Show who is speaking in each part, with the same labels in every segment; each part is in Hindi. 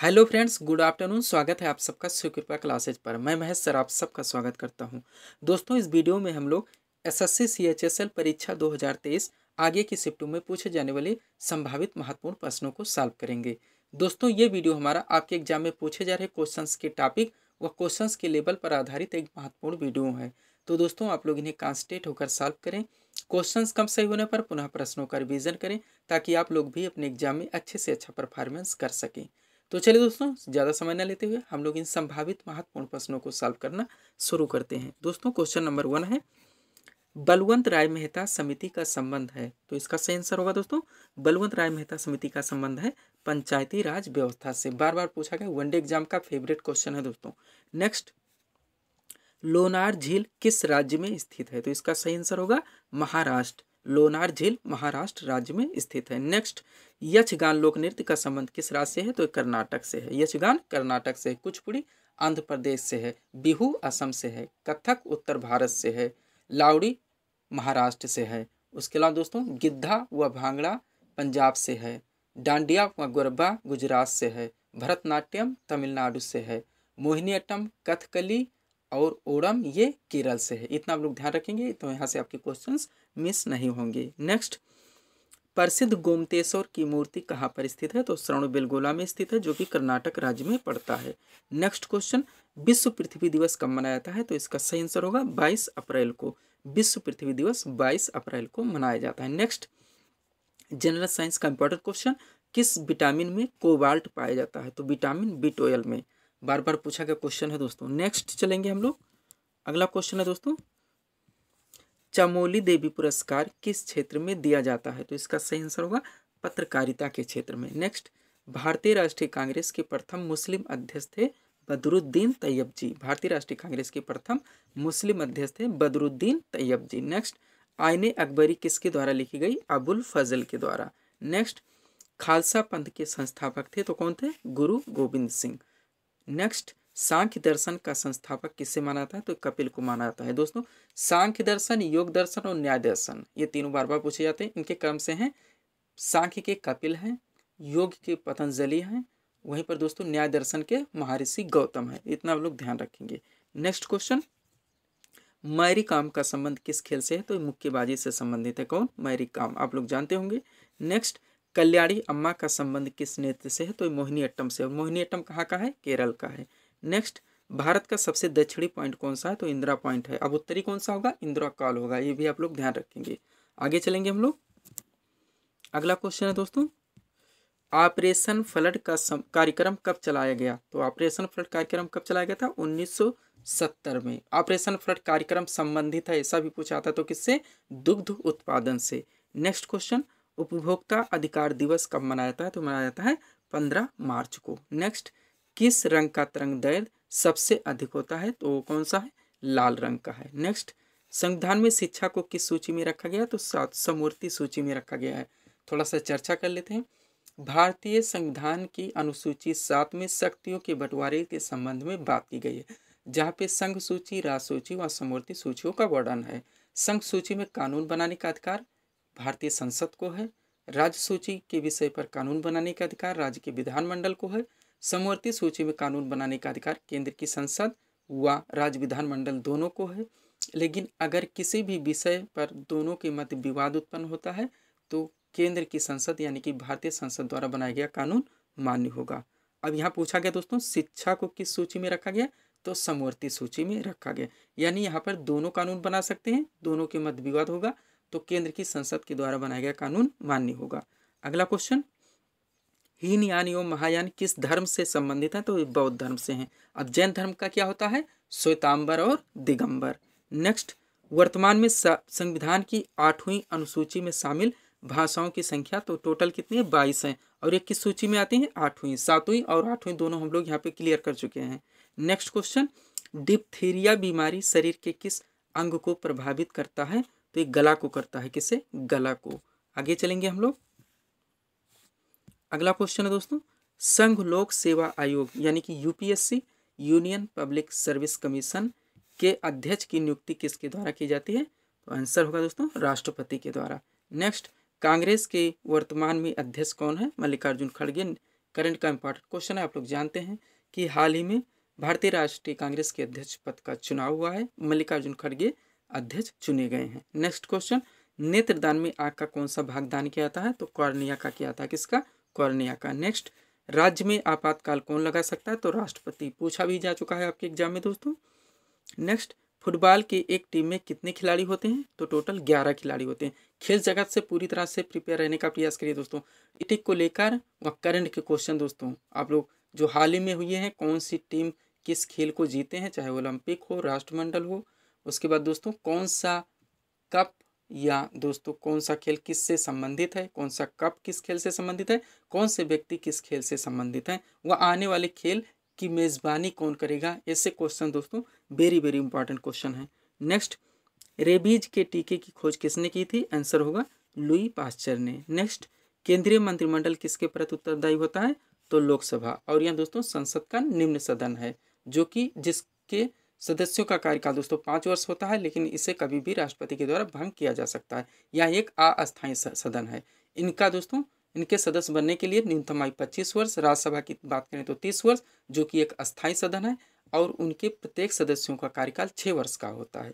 Speaker 1: हेलो फ्रेंड्स गुड आफ्टरनून स्वागत है आप सबका स्वीकृपा क्लासेज पर मैं महेश सर आप सबका स्वागत करता हूं दोस्तों इस वीडियो में हम लोग एसएससी सीएचएसएल परीक्षा 2023 आगे की शिफ्टों में पूछे जाने वाले संभावित महत्वपूर्ण प्रश्नों को सॉल्व करेंगे दोस्तों ये वीडियो हमारा आपके एग्जाम में पूछे जा रहे क्वेश्चन के टॉपिक व क्वेश्चन के लेवल पर आधारित एक महत्वपूर्ण वीडियो है तो दोस्तों आप लोग इन्हें कांस्टेट होकर सॉल्व करें क्वेश्चन कम सही होने पर पुनः प्रश्नों का रिविजन करें ताकि आप लोग भी अपने एग्जाम में अच्छे से अच्छा परफॉर्मेंस कर सकें तो चलिए दोस्तों ज़्यादा समय न लेते हुए हम लोग इन संभावित महत्वपूर्ण प्रश्नों को सॉल्व करना शुरू करते हैं दोस्तों क्वेश्चन नंबर वन है बलवंत राय मेहता समिति का संबंध है तो इसका सही आंसर होगा दोस्तों बलवंत राय मेहता समिति का संबंध है पंचायती राज व्यवस्था से बार बार पूछा गया वनडे एग्जाम का फेवरेट क्वेश्चन है दोस्तों नेक्स्ट लोनार झील किस राज्य में स्थित है तो इसका सही आंसर होगा महाराष्ट्र लोनार झील महाराष्ट्र राज्य में स्थित है नेक्स्ट यक्षगान लोक नृत्य का संबंध किस राज्य से है तो कर्नाटक से है यक्षगान कर्नाटक से है कुचपुड़ी आंध्र प्रदेश से है बिहू असम से है कथक उत्तर भारत से है लाउड़ी महाराष्ट्र से है उसके अलावा दोस्तों गिद्धा व भांगड़ा पंजाब से है डांडिया व गोरबा गुजरात से है भरतनाट्यम तमिलनाडु से है मोहिनीअट्टम कथकली और ओडम ये केरल से है इतना आप लोग ध्यान रखेंगे तो यहाँ से आपके क्वेश्चंस मिस नहीं होंगे नेक्स्ट प्रसिद्ध गोमतेश्वर की मूर्ति कहाँ पर स्थित है तो श्रवण बेलगोला में स्थित है जो कि कर्नाटक राज्य में पड़ता है नेक्स्ट क्वेश्चन विश्व पृथ्वी दिवस कब मनाया जाता है तो इसका सही आंसर होगा 22 अप्रैल को विश्व पृथ्वी दिवस 22 अप्रैल को मनाया जाता है नेक्स्ट जनरल साइंस का इंपॉर्टेंट क्वेश्चन किस विटामिन में कोबाल्ट पाया जाता है तो विटामिन बी ट्वेल्व में बार बार पूछा गया क्वेश्चन है दोस्तों नेक्स्ट चलेंगे हम लोग अगला क्वेश्चन है दोस्तों चमोली देवी पुरस्कार किस क्षेत्र में दिया जाता है तो इसका सही आंसर होगा पत्रकारिता के क्षेत्र में नेक्स्ट भारतीय राष्ट्रीय कांग्रेस के प्रथम मुस्लिम अध्यक्ष थे बदरुद्दीन तैयब जी भारतीय राष्ट्रीय कांग्रेस के प्रथम मुस्लिम अध्यक्ष थे बदरुद्दीन तैयब जी नेक्स्ट आईने अकबरी किसके द्वारा लिखी गई अबुल फजल के द्वारा नेक्स्ट खालसा पंथ के संस्थापक थे तो कौन थे गुरु गोविंद सिंह नेक्स्ट सांख्य दर्शन का संस्थापक किससे माना जाता है तो कपिल को माना जाता है दोस्तों सांख्य दर्शन योग दर्शन और न्याय दर्शन ये तीनों बार बार पूछे जाते हैं इनके क्रम से हैं सांख्य के कपिल हैं योग के पतंजलि हैं वहीं पर दोस्तों न्याय दर्शन के महर्षि गौतम है इतना आप लोग ध्यान रखेंगे नेक्स्ट क्वेश्चन मैरी काम का संबंध किस खेल से है तो मुक्केबाजी से संबंधित है कौन मैरी काम आप लोग जानते होंगे नेक्स्ट कल्याणी अम्मा का संबंध किस नृत्य से है तो मोहिनी अट्टम से मोहिनी अट्टम कहाँ का है केरल का है नेक्स्ट भारत का सबसे दक्षिणी पॉइंट कौन सा है तो इंदिरा पॉइंट है अब उत्तरी कौन सा होगा इंदिरा कॉल होगा ये भी आप लोग ध्यान रखेंगे आगे चलेंगे हम लोग अगला क्वेश्चन है दोस्तों ऑपरेशन फ्लड का कार्यक्रम कब चलाया गया तो ऑपरेशन फ्लड कार्यक्रम कब चलाया गया था 1970 में ऑपरेशन फ्लड कार्यक्रम संबंधित है ऐसा भी पूछा था तो किससे दुग्ध उत्पादन से नेक्स्ट क्वेश्चन उपभोक्ता अधिकार दिवस कब मनाया जाता है तो मनाया जाता है पंद्रह मार्च को नेक्स्ट किस रंग का तरंग दैर्घ्य सबसे अधिक होता है तो वो कौन सा है लाल रंग का है नेक्स्ट संविधान में शिक्षा को किस सूची में रखा गया तो सात समूर्ति सूची में रखा गया है थोड़ा सा चर्चा कर लेते हैं भारतीय संविधान की अनुसूची सात में शक्तियों के बंटवारे के संबंध में बात की गई है जहाँ पे संघ सूची राज सूची व समूर्ति सूचियों का वर्णन है संघ सूची में कानून बनाने का अधिकार भारतीय संसद को है राज्य सूची के विषय पर कानून बनाने का अधिकार राज्य के विधानमंडल को है समवर्ती सूची में कानून बनाने का अधिकार केंद्र की संसद व राज्य विधानमंडल दोनों को है लेकिन अगर किसी भी विषय पर दोनों के मध्य विवाद उत्पन्न होता है तो केंद्र की संसद यानी कि भारतीय संसद द्वारा बनाया गया कानून मान्य होगा अब यहाँ पूछा गया दोस्तों शिक्षा को किस सूची में रखा गया तो समवर्ती सूची में रखा गया यानी यहाँ पर दोनों कानून बना सकते हैं दोनों के मध्य विवाद होगा तो केंद्र की संसद के द्वारा बनाया गया कानून मान्य होगा अगला क्वेश्चन हीन यानी एवं महायान किस धर्म से संबंधित हैं तो बौद्ध धर्म से हैं अब जैन धर्म का क्या होता है श्वेतांबर और दिगंबर नेक्स्ट वर्तमान में संविधान की आठवीं अनुसूची में शामिल भाषाओं की संख्या तो टोटल कितनी है बाईस है और ये किस सूची में आती है आठवीं सातवीं और आठवीं दोनों हम लोग यहाँ पे क्लियर कर चुके हैं नेक्स्ट क्वेश्चन डिप्थीरिया बीमारी शरीर के किस अंग को प्रभावित करता है तो ये गला को करता है किसे गला को आगे चलेंगे हम लोग अगला क्वेश्चन है दोस्तों संघ लोक सेवा आयोग यानी कि UPSC union public service commission के अध्यक्ष की नियुक्ति किसके द्वारा की जाती है तो आंसर होगा दोस्तों राष्ट्रपति के द्वारा नेक्स्ट कांग्रेस के वर्तमान में अध्यक्ष कौन है मल्लिकार्जुन खड़गे करंट का इंपॉर्टेंट क्वेश्चन है आप लोग जानते हैं कि हाल ही में भारतीय राष्ट्रीय कांग्रेस के अध्यक्ष पद का चुनाव हुआ है मल्लिकार्जुन खड़गे अध्यक्ष चुने गए हैं नेक्स्ट क्वेश्चन नेत्रदान में आग का कौन सा भागदान किया जाता है तो कॉर्निया का किया था किसका कॉर्निया का नेक्स्ट राज्य में आपातकाल कौन लगा सकता है तो राष्ट्रपति पूछा भी जा चुका है आपके एग्जाम में दोस्तों नेक्स्ट फुटबॉल की एक टीम में कितने खिलाड़ी होते हैं तो टोटल ग्यारह खिलाड़ी होते हैं खेल जगत से पूरी तरह से प्रिपेयर रहने का प्रयास करिए दोस्तों इटिक को लेकर व करंट के क्वेश्चन दोस्तों आप लोग जो हाल ही में हुए हैं कौन सी टीम किस खेल को जीते हैं चाहे ओलंपिक हो राष्ट्रमंडल हो उसके बाद दोस्तों कौन सा कप या दोस्तों कौन सा खेल किससे संबंधित है कौन सा कप किस खेल से संबंधित है कौन से व्यक्ति किस खेल से संबंधित है वह आने वाले खेल की मेज़बानी कौन करेगा ऐसे क्वेश्चन दोस्तों वेरी वेरी इंपॉर्टेंट क्वेश्चन है नेक्स्ट रेबीज के टीके की खोज किसने की थी आंसर होगा लुई पास्चर ने नेक्स्ट केंद्रीय मंत्रिमंडल किसके प्रति उत्तरदायी होता है तो लोकसभा और यह दोस्तों संसद का निम्न सदन है जो कि जिसके सदस्यों का कार्यकाल दोस्तों पाँच वर्ष होता है लेकिन इसे कभी भी राष्ट्रपति के द्वारा भंग किया जा सकता है यह एक अस्थायी सदन है इनका दोस्तों इनके सदस्य बनने के लिए न्यूनतम आयु पच्चीस वर्ष राज्यसभा की बात करें तो तीस वर्ष जो कि एक अस्थायी सदन है और उनके प्रत्येक सदस्यों का कार्यकाल छः वर्ष का होता है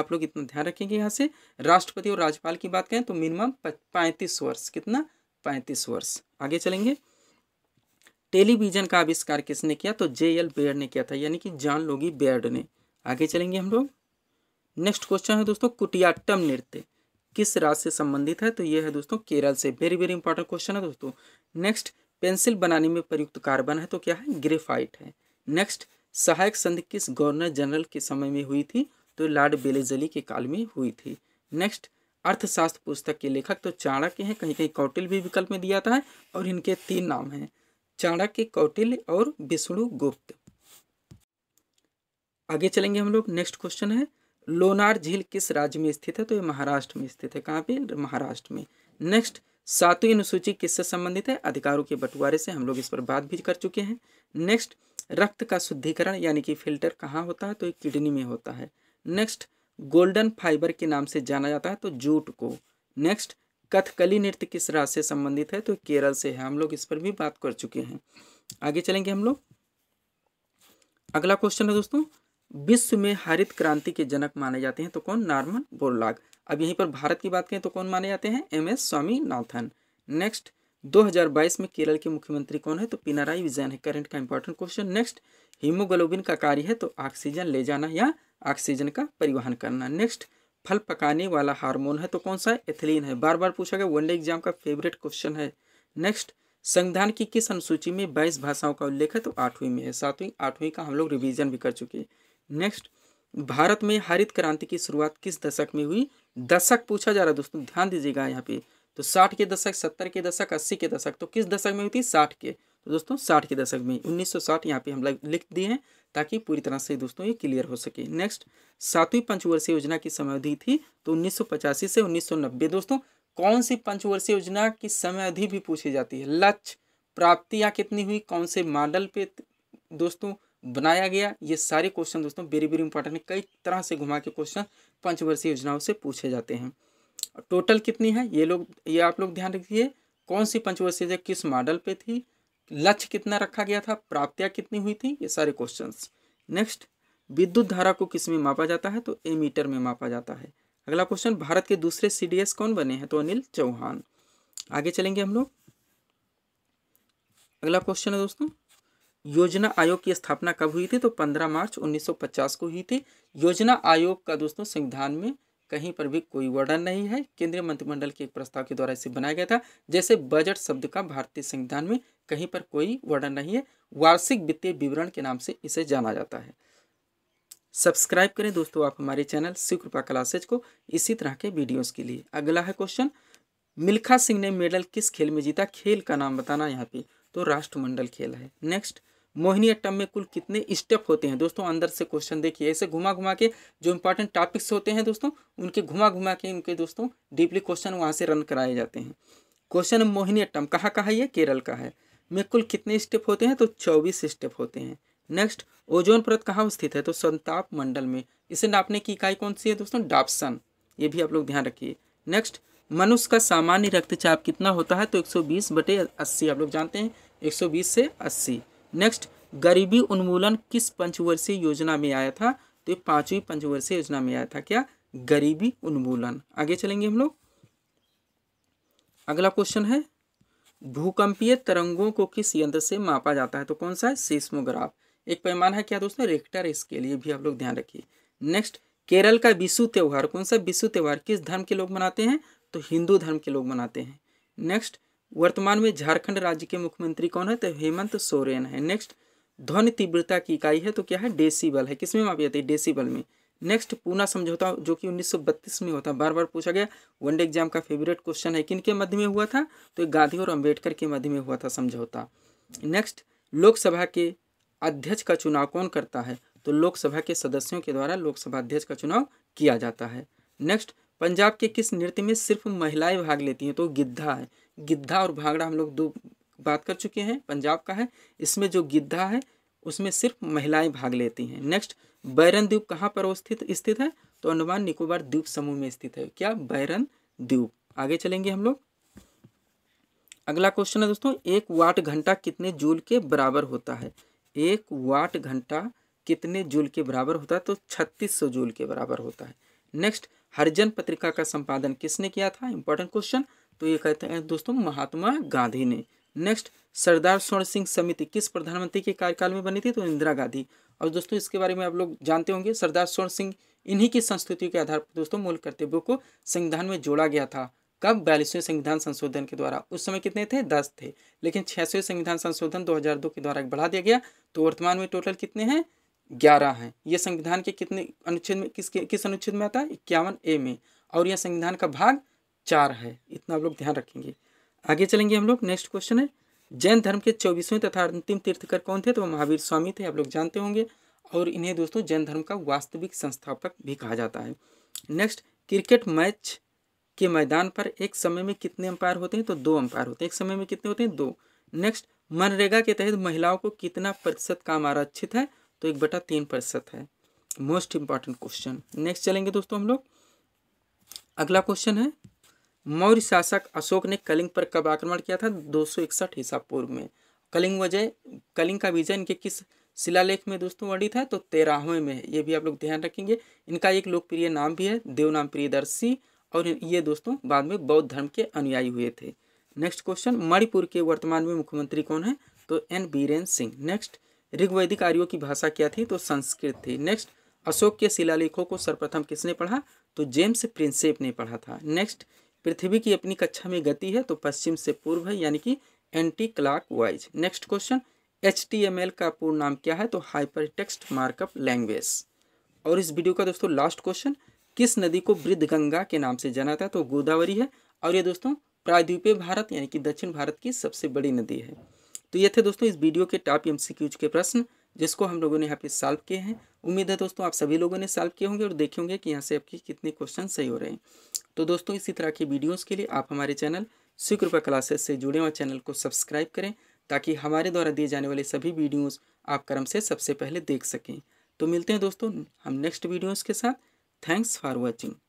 Speaker 1: आप लोग इतना ध्यान रखेंगे यहाँ से राष्ट्रपति और राज्यपाल की बात करें तो मिनिमम पैंतीस वर्ष कितना पैंतीस वर्ष आगे चलेंगे टेलीविज़न का आविष्कार किसने किया तो जे एल बेयर ने किया था यानी कि जान लोगी बेयर्ड ने आगे चलेंगे हम लोग नेक्स्ट क्वेश्चन है दोस्तों कुटियाट्टम नृत्य किस राज्य से संबंधित है तो ये है दोस्तों केरल से वेरी वेरी इंपॉर्टेंट क्वेश्चन है दोस्तों नेक्स्ट पेंसिल बनाने में प्रयुक्त कार्बन है तो क्या है ग्रेफाइट है नेक्स्ट सहायक संधि किस गवर्नर जनरल के समय में हुई थी तो लॉर्ड बेलेजली के काल में हुई थी नेक्स्ट अर्थशास्त्र पुस्तक के लेखक तो चाणक्य हैं कहीं कहीं कौटिल भी विकल्प में दिया था और इनके तीन नाम हैं चाणक्य कौटिल्य और विष्णु गुप्त आगे चलेंगे हम लोग नेक्स्ट क्वेश्चन है लोनार झील किस राज्य में स्थित है तो ये महाराष्ट्र में स्थित है कहाँ पे महाराष्ट्र में नेक्स्ट सातवीं अनुसूची किससे संबंधित है अधिकारों के बंटवारे से हम लोग इस पर बात भी कर चुके हैं नेक्स्ट रक्त का शुद्धिकरण यानी कि फिल्टर कहाँ होता है तो ये किडनी में होता है नेक्स्ट गोल्डन फाइबर के नाम से जाना जाता है तो जूट को नेक्स्ट कथकली नृत्य किस राज्य से संबंधित है तो केरल से है हम लोग इस पर भी बात कर चुके हैं आगे चलेंगे हम लोग अगला क्वेश्चन है दोस्तों विश्व में हरित क्रांति के जनक माने जाते हैं तो कौन नॉर्मन बोरलाग अब यहीं पर भारत की बात करें तो कौन माने जाते हैं एम एस स्वामीनाथन नेक्स्ट 2022 में केरल के मुख्यमंत्री कौन है तो पिनाराई विजयन है करंट का इंपॉर्टेंट क्वेश्चन नेक्स्ट हीमोग्लोबिन का कार्य है तो ऑक्सीजन ले जाना या ऑक्सीजन का परिवहन करना नेक्स्ट फल पकाने वाला हार्मोन है तो कौन सा है एथिलीन है बार बार पूछा गया वनडे एग्जाम का फेवरेट क्वेश्चन है नेक्स्ट संविधान की किस अनुसूची में बाईस भाषाओं का उल्लेख है तो आठवीं में है सातवीं आठवीं का हम लोग रिविजन भी कर चुके हैं नेक्स्ट भारत में हरित क्रांति की शुरुआत किस दशक में हुई दशक पूछा जा रहा है दोस्तों ध्यान दीजिएगा यहाँ पे तो साठ के दशक सत्तर के दशक अस्सी के दशक तो किस दशक में हुई थी साठ के तो दोस्तों साठ के दशक में उन्नीस सौ साठ यहाँ पे हम लोग लिख दिए हैं ताकि पूरी तरह से दोस्तों ये क्लियर हो सके नेक्स्ट सातवीं पंचवर्षीय योजना की समय अवधि थी तो उन्नीस से उन्नीस दोस्तों कौन सी पंचवर्षीय योजना की समय अवधि भी पूछी जाती है लक्ष्य प्राप्तियाँ कितनी हुई कौन से मॉडल पे दोस्तों बनाया गया ये सारे क्वेश्चन दोस्तों वेरी वेरी इंपॉर्टेंट है कई तरह से घुमा के क्वेश्चन पंचवर्षीय योजनाओं से पूछे जाते हैं टोटल कितनी है ये लोग ये आप लोग ध्यान रखिए कौन सी पंचवर्षीय योजना किस मॉडल पे थी लक्ष्य कितना रखा गया था प्राप्तियां कितनी हुई थी ये सारे क्वेश्चंस नेक्स्ट विद्युत धारा को किस में मापा जाता है तो एमीटर में मापा जाता है अगला क्वेश्चन भारत के दूसरे सीडीएस कौन बने हैं तो अनिल चौहान आगे चलेंगे हम लोग अगला क्वेश्चन है दोस्तों योजना आयोग की स्थापना कब हुई थी तो 15 मार्च 1950 को हुई थी योजना आयोग का दोस्तों संविधान में कहीं पर भी कोई वर्णन नहीं है केंद्रीय मंत्रिमंडल के एक प्रस्ताव के द्वारा इसे बनाया गया था जैसे बजट शब्द का भारतीय संविधान में कहीं पर कोई वर्णन नहीं है वार्षिक वित्तीय विवरण के नाम से इसे जाना जाता है सब्सक्राइब करें दोस्तों आप हमारे चैनल शिव कृपा क्लासेज को इसी तरह के वीडियोस के लिए अगला है क्वेश्चन मिल्खा सिंह ने मेडल किस खेल में जीता खेल का नाम बताना यहाँ पे तो राष्ट्रमंडल खेल है नेक्स्ट मोहिनी अट्टम में कुल कितने स्टेप होते हैं दोस्तों अंदर से क्वेश्चन देखिए ऐसे घुमा घुमा के जो इंपॉर्टेंट टॉपिक्स होते हैं दोस्तों उनके घुमा घुमा के उनके दोस्तों डीपली क्वेश्चन वहाँ से रन कराए जाते हैं क्वेश्चन मोहिनी अट्टम कहाँ का है ये केरल का है में कुल कितने स्टेप होते हैं तो चौबीस स्टेप होते हैं नेक्स्ट ओजोन परत कहाँ स्थित है तो संताप मंडल में इसे नापने की इकाई कौन सी है दोस्तों डापसन ये भी आप लोग ध्यान रखिए नेक्स्ट मनुष्य का सामान्य रक्तचाप कितना होता है तो 120 बटे 80 आप लोग जानते हैं 120 से नेक्स्ट गरीबी उन्मूलन किस पंचवर्षीय योजना में आया था तो ये पांचवी पंचवर्षीय योजना में आया था क्या गरीबी उन्मूलन आगे चलेंगे हम लोग अगला क्वेश्चन है भूकंपीय तरंगों को किस यंत्र से मापा जाता है तो कौन सा है सीस्मोग्राफ एक पैमाना है क्या दोस्तों रिक्टर इसके लिए भी आप लोग ध्यान रखिए नेक्स्ट केरल का विशु त्यौहार कौन सा विशु त्यौहार किस धर्म के लोग मनाते हैं तो हिंदू धर्म के लोग मनाते हैं नेक्स्ट वर्तमान में झारखंड राज्य के मुख्यमंत्री कौन है तो हेमंत सोरेन है नेक्स्ट ध्वनि तीव्रता की इकाई है तो क्या है डेसीबल है किसमें मापी जाती है डेसीबल में नेक्स्ट पूना समझौता जो कि 1932 में होता है बार बार पूछा गया वनडे एग्जाम का फेवरेट क्वेश्चन है किन के मध्य में हुआ था तो गांधी और अम्बेडकर के मध्य में हुआ था समझौता नेक्स्ट लोकसभा के अध्यक्ष का चुनाव कौन करता है तो लोकसभा के सदस्यों के द्वारा लोकसभा अध्यक्ष का चुनाव किया जाता है नेक्स्ट पंजाब के किस नृत्य में सिर्फ महिलाएं भाग लेती हैं तो गिद्धा है गिद्धा और भांगड़ा हम लोग दो बात कर चुके हैं पंजाब का है इसमें जो गिद्धा है उसमें सिर्फ महिलाएं भाग लेती हैं नेक्स्ट बैरन द्वीप कहाँ पर स्थित स्थित है तो अंडमान निकोबार द्वीप समूह में स्थित है क्या बैरन द्वीप आगे चलेंगे हम लोग अगला क्वेश्चन है दोस्तों एक वाट घंटा कितने जूल के बराबर होता है एक वाट घंटा कितने जूल के बराबर होता है तो छत्तीस सौ जूल के बराबर होता है नेक्स्ट हरिजन पत्रिका का संपादन किसने किया था इंपॉर्टेंट क्वेश्चन तो ये कहते हैं दोस्तों महात्मा गांधी ने नेक्स्ट सरदार स्वर्ण सिंह समिति किस प्रधानमंत्री के कार्यकाल में बनी थी तो इंदिरा गांधी और दोस्तों इसके बारे में आप लोग जानते होंगे सरदार स्वर्ण सिंह इन्हीं की संस्कृति के आधार पर दोस्तों मूल कर्तव्यों को संविधान में जोड़ा गया था कब बयालीसवें संविधान संशोधन के द्वारा उस समय कितने थे दस थे लेकिन छियासवें संविधान संशोधन 2002 के द्वारा बढ़ा दिया गया तो वर्तमान में टोटल कितने हैं ग्यारह हैं ये संविधान के कितने अनुच्छेद में किस किस अनुच्छेद में आता है इक्यावन ए में और यह संविधान का भाग चार है इतना आप लोग ध्यान रखेंगे आगे चलेंगे हम लोग नेक्स्ट क्वेश्चन है जैन धर्म के चौबीसवें तथा अंतिम तीर्थकर कौन थे तो महावीर स्वामी थे आप लोग जानते होंगे और इन्हें दोस्तों जैन धर्म का वास्तविक संस्थापक भी कहा जाता है नेक्स्ट क्रिकेट मैच के मैदान पर एक समय में कितने अंपायर होते हैं तो दो अंपायर होते हैं एक समय में कितने होते हैं दो नेक्स्ट मनरेगा के तहत महिलाओं को कितना प्रतिशत काम आरक्षित है तो एक बटा तीन प्रतिशत है मोस्ट इंपॉर्टेंट क्वेश्चन नेक्स्ट चलेंगे दोस्तों हम लोग अगला क्वेश्चन है मौर्य शासक अशोक ने कलिंग पर कब आक्रमण किया था दो सौ इकसठ ईसा पूर्व में कलिंग वजय कलिंग का विजय इनके किस शिलालेख में दोस्तों वर्णित है तो तेरहवें में ये भी आप लोग ध्यान रखेंगे इनका एक लोकप्रिय नाम भी है देवनाम प्रियदर्शी और ये दोस्तों बाद में बौद्ध धर्म के अनुयायी हुए थे नेक्स्ट क्वेश्चन मणिपुर के वर्तमान में मुख्यमंत्री कौन है तो एन बीरेन सिंह नेक्स्ट ऋग्वैदिक आर्यों की भाषा क्या थी तो संस्कृत थी नेक्स्ट अशोक के शिलालेखों को सर्वप्रथम किसने पढ़ा तो जेम्स प्रिंसेप ने पढ़ा था नेक्स्ट पृथ्वी की अपनी कक्षा में गति है तो पश्चिम से पूर्व है यानी कि anti clockwise next question H का पूर्ण नाम क्या है तो हाइपर टेक्स्ट मार्कअप लैंग्वेज और इस वीडियो का दोस्तों लास्ट क्वेश्चन किस नदी को वृद्ध गंगा के नाम से जाना था तो गोदावरी है और ये दोस्तों प्रायद्वीपीय भारत यानी कि दक्षिण भारत की सबसे बड़ी नदी है तो ये थे दोस्तों इस वीडियो के टॉप एम के प्रश्न जिसको हम लोगों ने यहाँ पे सॉल्व किए हैं उम्मीद है दोस्तों आप सभी लोगों ने सॉल्व किए होंगे और देखे होंगे कि यहाँ से आपके कितने क्वेश्चन सही हो रहे हैं तो दोस्तों इसी तरह की वीडियोस के लिए आप हमारे चैनल स्वीकृपा क्लासेस से जुड़े हुए चैनल को सब्सक्राइब करें ताकि हमारे द्वारा दिए जाने वाले सभी वीडियोज़ आप क्रम से सबसे पहले देख सकें तो मिलते हैं दोस्तों हम नेक्स्ट वीडियोज़ के साथ थैंक्स फॉर वॉचिंग